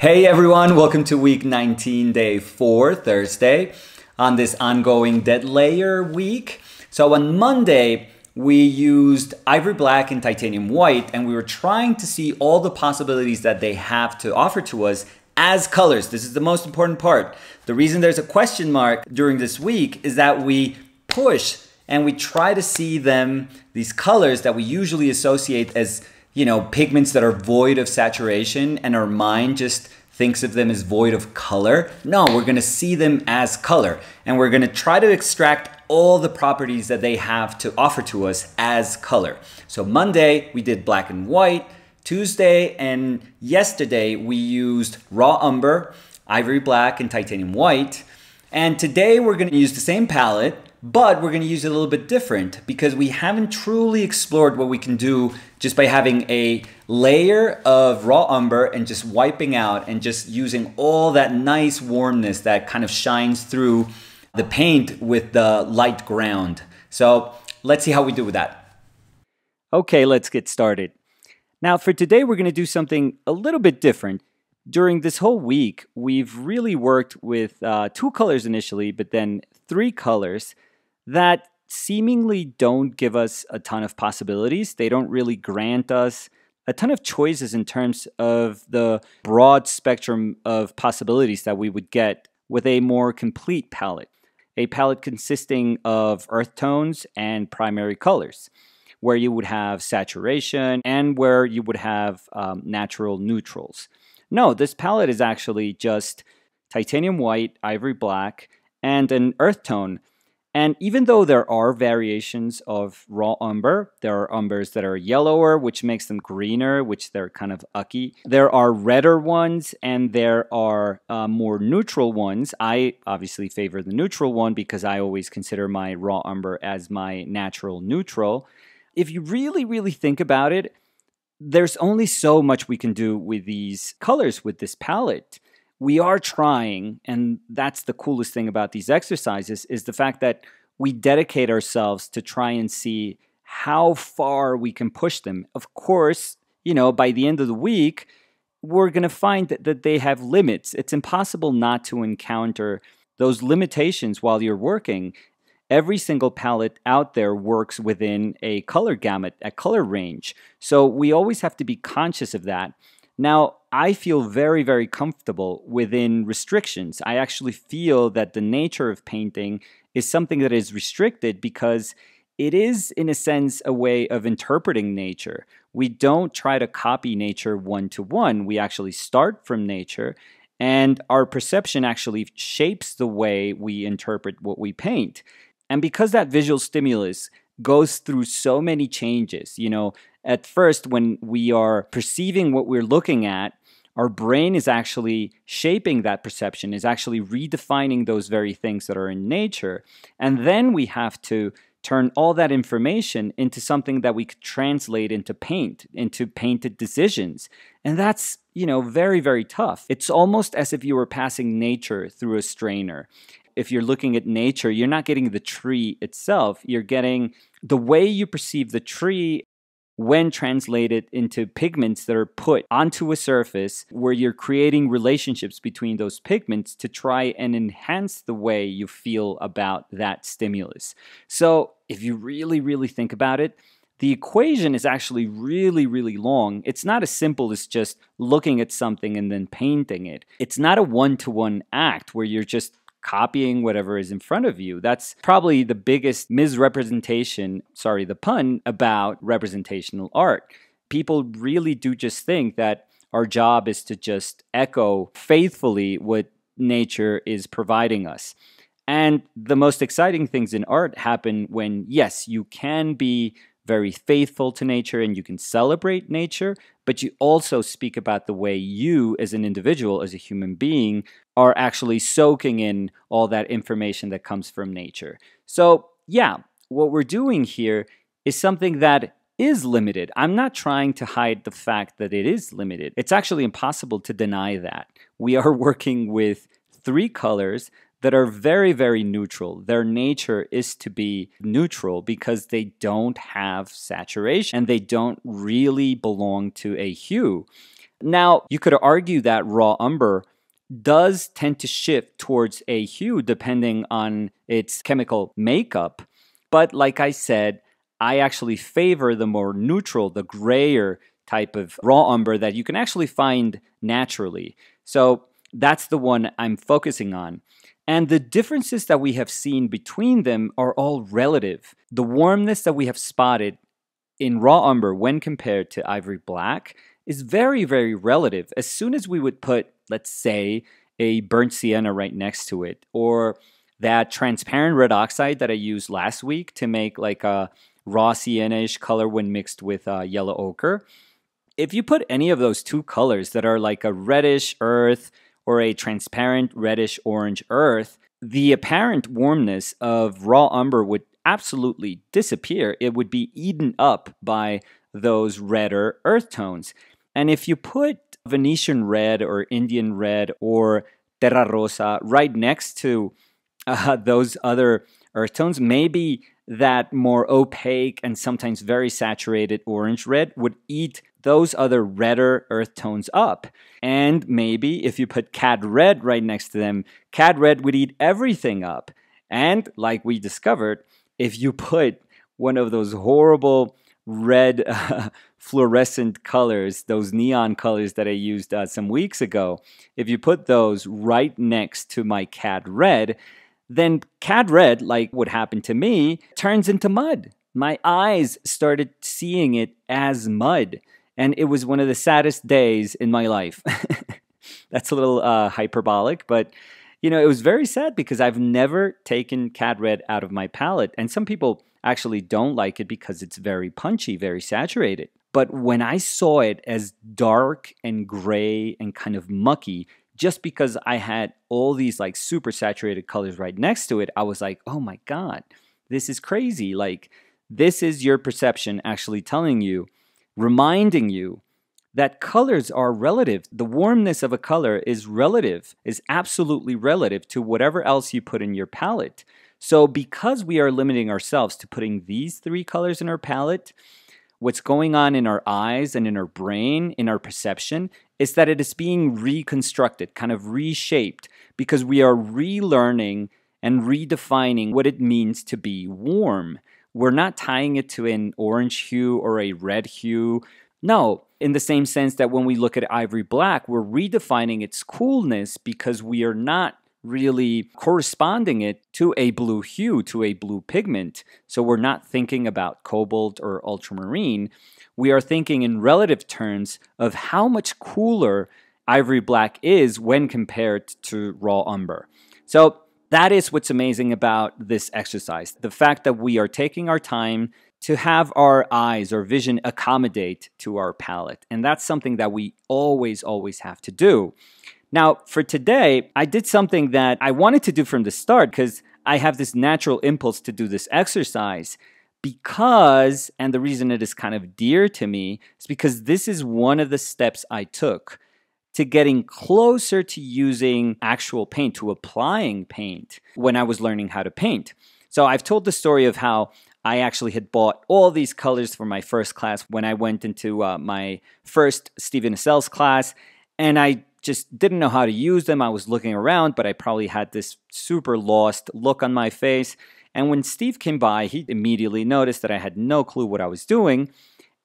Hey everyone, welcome to week 19, day 4, Thursday, on this ongoing dead layer week. So on Monday, we used ivory black and titanium white, and we were trying to see all the possibilities that they have to offer to us as colors. This is the most important part. The reason there's a question mark during this week is that we push and we try to see them, these colors that we usually associate as you know, pigments that are void of saturation and our mind just thinks of them as void of color. No, we're gonna see them as color and we're gonna try to extract all the properties that they have to offer to us as color. So Monday, we did black and white. Tuesday and yesterday, we used raw umber, ivory black, and titanium white. And today, we're gonna use the same palette but we're going to use it a little bit different because we haven't truly explored what we can do just by having a layer of raw umber and just wiping out and just using all that nice warmness that kind of shines through the paint with the light ground. So let's see how we do with that. Okay, let's get started. Now for today, we're going to do something a little bit different. During this whole week, we've really worked with uh, two colors initially, but then three colors that seemingly don't give us a ton of possibilities. They don't really grant us a ton of choices in terms of the broad spectrum of possibilities that we would get with a more complete palette, a palette consisting of earth tones and primary colors, where you would have saturation and where you would have um, natural neutrals. No, this palette is actually just titanium white, ivory black, and an earth tone and even though there are variations of raw umber, there are umbers that are yellower, which makes them greener, which they're kind of ucky. There are redder ones and there are uh, more neutral ones. I obviously favor the neutral one because I always consider my raw umber as my natural neutral. If you really, really think about it, there's only so much we can do with these colors, with this palette we are trying, and that's the coolest thing about these exercises, is the fact that we dedicate ourselves to try and see how far we can push them. Of course, you know, by the end of the week, we're going to find that, that they have limits. It's impossible not to encounter those limitations while you're working. Every single palette out there works within a color gamut, a color range. So we always have to be conscious of that. Now, I feel very, very comfortable within restrictions. I actually feel that the nature of painting is something that is restricted because it is, in a sense, a way of interpreting nature. We don't try to copy nature one to one, we actually start from nature. And our perception actually shapes the way we interpret what we paint. And because that visual stimulus goes through so many changes, you know, at first when we are perceiving what we're looking at our brain is actually shaping that perception, is actually redefining those very things that are in nature. And then we have to turn all that information into something that we could translate into paint, into painted decisions. And that's, you know, very, very tough. It's almost as if you were passing nature through a strainer. If you're looking at nature, you're not getting the tree itself, you're getting the way you perceive the tree when translated into pigments that are put onto a surface where you're creating relationships between those pigments to try and enhance the way you feel about that stimulus. So, if you really, really think about it, the equation is actually really, really long. It's not as simple as just looking at something and then painting it. It's not a one to one act where you're just copying whatever is in front of you. That's probably the biggest misrepresentation, sorry, the pun, about representational art. People really do just think that our job is to just echo faithfully what nature is providing us. And the most exciting things in art happen when, yes, you can be very faithful to nature and you can celebrate nature, but you also speak about the way you, as an individual, as a human being, are actually soaking in all that information that comes from nature. So, yeah, what we're doing here is something that is limited. I'm not trying to hide the fact that it is limited. It's actually impossible to deny that. We are working with three colors that are very, very neutral. Their nature is to be neutral because they don't have saturation and they don't really belong to a hue. Now, you could argue that raw umber does tend to shift towards a hue depending on its chemical makeup. But like I said, I actually favor the more neutral, the grayer type of raw umber that you can actually find naturally. So that's the one I'm focusing on. And the differences that we have seen between them are all relative. The warmness that we have spotted in raw umber when compared to ivory black is very, very relative. As soon as we would put, let's say, a burnt sienna right next to it, or that transparent red oxide that I used last week to make like a raw sienna-ish color when mixed with uh, yellow ochre. If you put any of those two colors that are like a reddish earth, or a transparent reddish orange earth, the apparent warmness of raw umber would absolutely disappear. It would be eaten up by those redder earth tones. And if you put Venetian red or Indian red or terra rosa right next to uh, those other earth tones, maybe that more opaque and sometimes very saturated orange red would eat those other redder earth tones up. And maybe if you put cad red right next to them, cad red would eat everything up. And like we discovered, if you put one of those horrible red uh, fluorescent colors, those neon colors that I used uh, some weeks ago, if you put those right next to my cad red, then cad red, like what happened to me, turns into mud. My eyes started seeing it as mud. And it was one of the saddest days in my life. That's a little uh, hyperbolic, but you know, it was very sad because I've never taken cad red out of my palette. And some people actually don't like it because it's very punchy, very saturated. But when I saw it as dark and gray and kind of mucky, just because I had all these like super saturated colors right next to it, I was like, oh my God, this is crazy. Like, this is your perception actually telling you, reminding you that colors are relative. The warmness of a color is relative, is absolutely relative to whatever else you put in your palette. So, because we are limiting ourselves to putting these three colors in our palette, what's going on in our eyes and in our brain, in our perception, is that it is being reconstructed, kind of reshaped, because we are relearning and redefining what it means to be warm. We're not tying it to an orange hue or a red hue. No, in the same sense that when we look at ivory black, we're redefining its coolness because we are not really corresponding it to a blue hue, to a blue pigment. So we're not thinking about cobalt or ultramarine. We are thinking in relative terms of how much cooler ivory black is when compared to raw umber. So that is what's amazing about this exercise. The fact that we are taking our time to have our eyes or vision accommodate to our palate. And that's something that we always, always have to do. Now, for today, I did something that I wanted to do from the start because I have this natural impulse to do this exercise because, and the reason it is kind of dear to me is because this is one of the steps I took to getting closer to using actual paint, to applying paint when I was learning how to paint. So I've told the story of how I actually had bought all these colors for my first class when I went into uh, my first Steven Sells class. And I just didn't know how to use them. I was looking around, but I probably had this super lost look on my face. And when Steve came by, he immediately noticed that I had no clue what I was doing.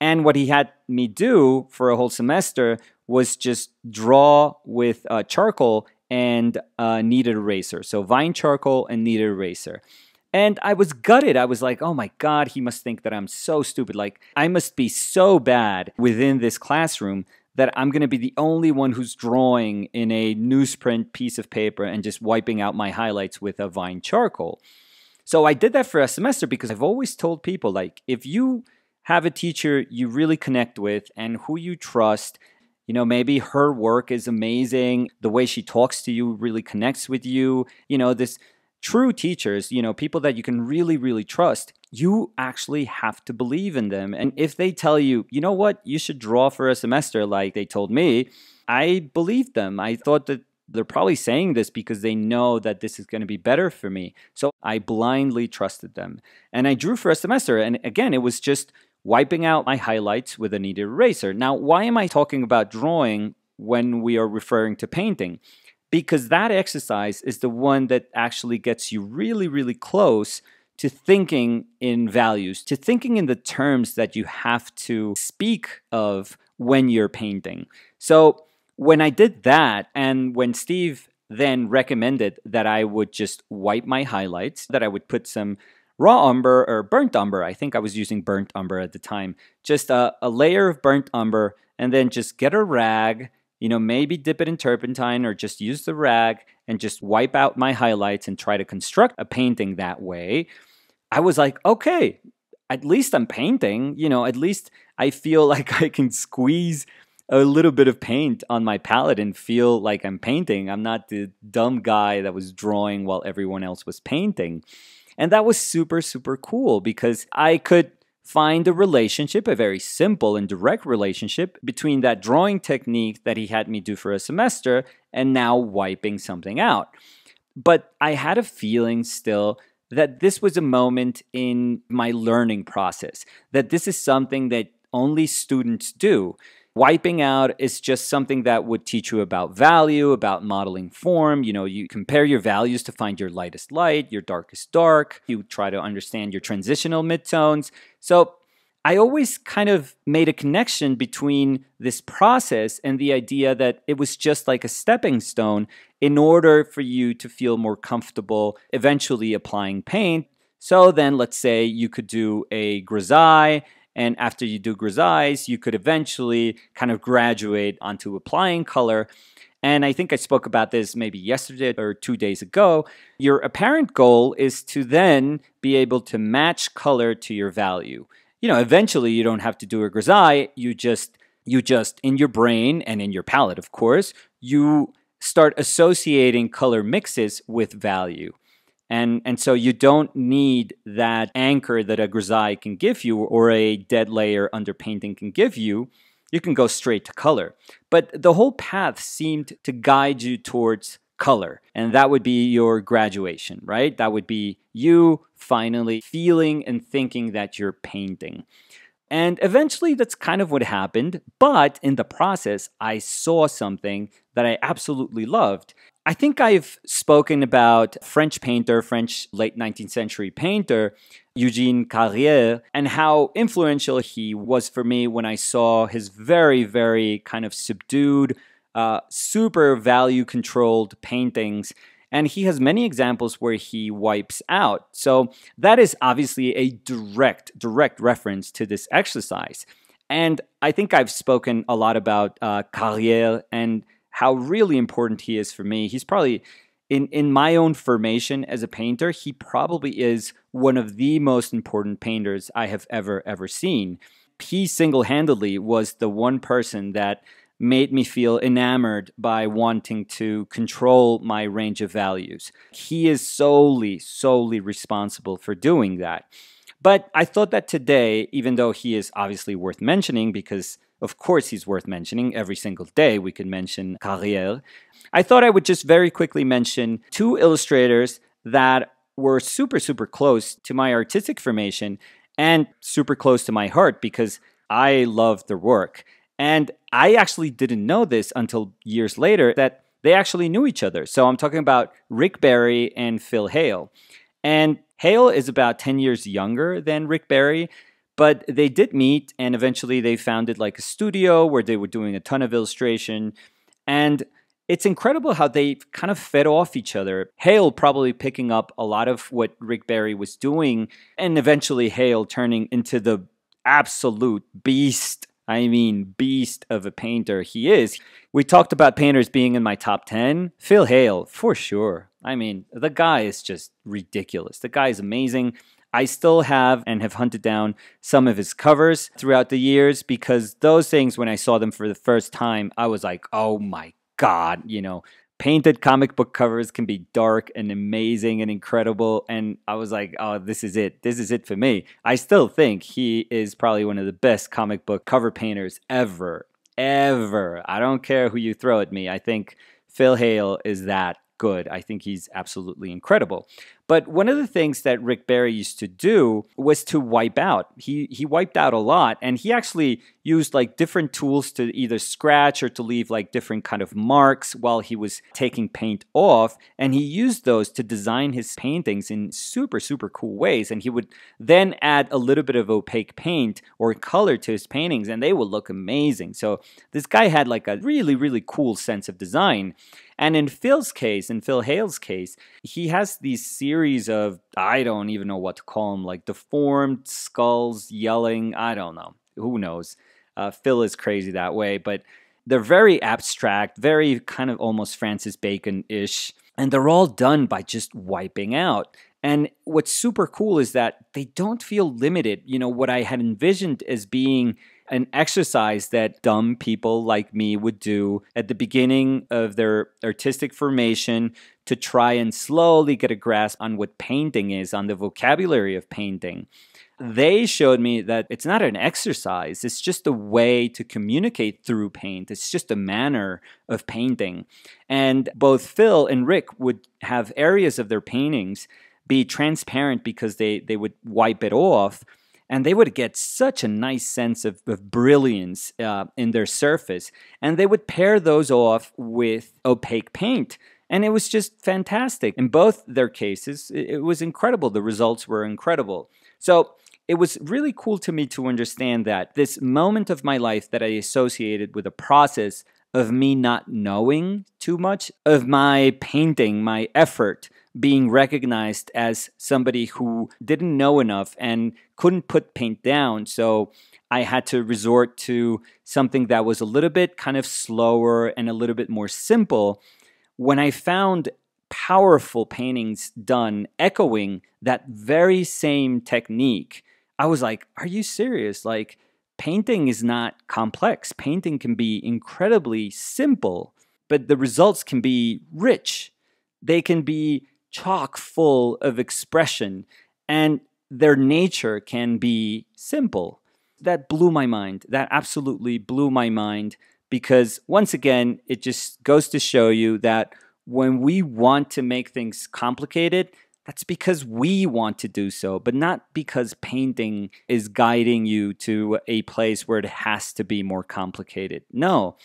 And what he had me do for a whole semester was just draw with uh, charcoal and uh, kneaded eraser. So vine charcoal and kneaded eraser. And I was gutted. I was like, oh my God, he must think that I'm so stupid. Like, I must be so bad within this classroom that I'm going to be the only one who's drawing in a newsprint piece of paper and just wiping out my highlights with a vine charcoal. So I did that for a semester because I've always told people like if you have a teacher you really connect with and who you trust, you know, maybe her work is amazing, the way she talks to you really connects with you, you know, this true teachers, you know, people that you can really, really trust, you actually have to believe in them. And if they tell you, you know what, you should draw for a semester, like they told me, I believed them. I thought that they're probably saying this because they know that this is going to be better for me. So I blindly trusted them. And I drew for a semester. And again, it was just wiping out my highlights with a kneaded eraser. Now, why am I talking about drawing when we are referring to painting? because that exercise is the one that actually gets you really, really close to thinking in values, to thinking in the terms that you have to speak of when you're painting. So when I did that, and when Steve then recommended that I would just wipe my highlights, that I would put some raw umber or burnt umber. I think I was using burnt umber at the time. Just a, a, layer of burnt umber, and then just get a rag you know, maybe dip it in turpentine or just use the rag and just wipe out my highlights and try to construct a painting that way. I was like, okay, at least I'm painting, you know, at least I feel like I can squeeze a little bit of paint on my palette and feel like I'm painting. I'm not the dumb guy that was drawing while everyone else was painting. And that was super, super cool because I could find a relationship, a very simple and direct relationship between that drawing technique that he had me do for a semester and now wiping something out. But I had a feeling still that this was a moment in my learning process, that this is something that only students do. Wiping out is just something that would teach you about value, about modeling form. You know, you compare your values to find your lightest light, your darkest dark. You try to understand your transitional midtones. So I always kind of made a connection between this process and the idea that it was just like a stepping stone in order for you to feel more comfortable eventually applying paint. So then let's say you could do a grisaille and after you do grisaille, you could eventually kind of graduate onto applying color. And I think I spoke about this maybe yesterday or two days ago. Your apparent goal is to then be able to match color to your value. You know, eventually you don't have to do a grisaille. You just, you just, in your brain and in your palette, of course, you start associating color mixes with value. And, and so you don't need that anchor that a grisaille can give you or a dead layer underpainting can give you. You can go straight to color. But the whole path seemed to guide you towards color. And that would be your graduation, right? That would be you finally feeling and thinking that you're painting. And eventually, that's kind of what happened. But in the process, I saw something that I absolutely loved. I think I've spoken about French painter, French late 19th century painter, Eugene Carrier, and how influential he was for me when I saw his very, very kind of subdued, uh, super value controlled paintings. And he has many examples where he wipes out. So that is obviously a direct, direct reference to this exercise. And I think I've spoken a lot about uh, Carrier and how really important he is for me. He's probably in in my own formation as a painter, he probably is one of the most important painters I have ever ever seen. He single-handedly was the one person that made me feel enamored by wanting to control my range of values. He is solely solely responsible for doing that. But I thought that today, even though he is obviously worth mentioning, because of course he's worth mentioning every single day, we could mention Carrière, I thought I would just very quickly mention two illustrators that were super, super close to my artistic formation and super close to my heart because I love their work. And I actually didn't know this until years later that they actually knew each other. So I'm talking about Rick Barry and Phil Hale. And Hale is about 10 years younger than Rick Barry, but they did meet and eventually they founded like a studio where they were doing a ton of illustration. And it's incredible how they kind of fed off each other. Hale probably picking up a lot of what Rick Barry was doing, and eventually Hale turning into the absolute beast. I mean, beast of a painter he is. We talked about painters being in my top 10. Phil Hale, for sure. I mean, the guy is just ridiculous. The guy is amazing. I still have and have hunted down some of his covers throughout the years because those things, when I saw them for the first time, I was like, oh my God, you know, painted comic book covers can be dark and amazing and incredible. And I was like, oh, this is it. This is it for me. I still think he is probably one of the best comic book cover painters ever. Ever. I don't care who you throw at me. I think Phil Hale is that good. I think he's absolutely incredible. But one of the things that Rick Barry used to do was to wipe out. He he wiped out a lot and he actually used like different tools to either scratch or to leave like different kind of marks while he was taking paint off and he used those to design his paintings in super super cool ways and he would then add a little bit of opaque paint or color to his paintings and they would look amazing. So this guy had like a really really cool sense of design. And in Phil's case, in Phil Hale's case, he has these series series of, I don't even know what to call them, like deformed skulls yelling. I don't know. Who knows? Uh, Phil is crazy that way, but they're very abstract, very kind of almost Francis Bacon ish. And they're all done by just wiping out. And what's super cool is that they don't feel limited. You know, what I had envisioned as being an exercise that dumb people like me would do at the beginning of their artistic formation to try and slowly get a grasp on what painting is, on the vocabulary of painting. They showed me that it's not an exercise, it's just a way to communicate through paint. It's just a manner of painting. And both Phil and Rick would have areas of their paintings be transparent because they, they would wipe it off and they would get such a nice sense of, of brilliance uh, in their surface. And they would pair those off with opaque paint. And it was just fantastic. In both their cases, it was incredible. The results were incredible. So it was really cool to me to understand that this moment of my life that I associated with a process of me not knowing too much, of my painting, my effort, being recognized as somebody who didn't know enough and couldn't put paint down. So I had to resort to something that was a little bit kind of slower and a little bit more simple. When I found powerful paintings done echoing that very same technique, I was like, are you serious? Like, painting is not complex. Painting can be incredibly simple, but the results can be rich. They can be chock full of expression, and their nature can be simple. That blew my mind. That absolutely blew my mind because, once again, it just goes to show you that when we want to make things complicated, that's because we want to do so, but not because painting is guiding you to a place where it has to be more complicated. No,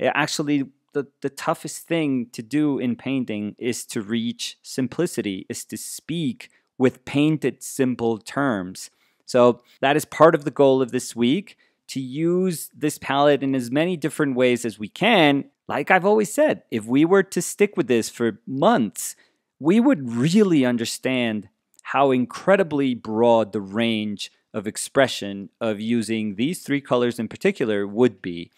actually, the, the toughest thing to do in painting is to reach simplicity, is to speak with painted simple terms. So that is part of the goal of this week to use this palette in as many different ways as we can. Like I've always said, if we were to stick with this for months, we would really understand how incredibly broad the range of expression of using these three colors in particular would be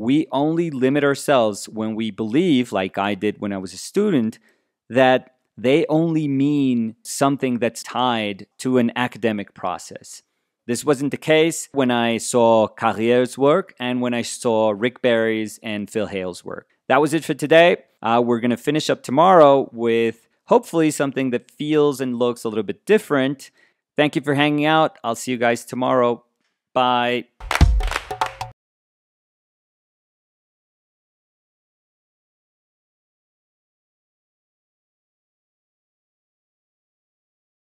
we only limit ourselves when we believe, like I did when I was a student, that they only mean something that's tied to an academic process. This wasn't the case when I saw Carrier's work and when I saw Rick Barry's and Phil Hale's work. That was it for today. Uh, we're going to finish up tomorrow with hopefully something that feels and looks a little bit different. Thank you for hanging out. I'll see you guys tomorrow. Bye.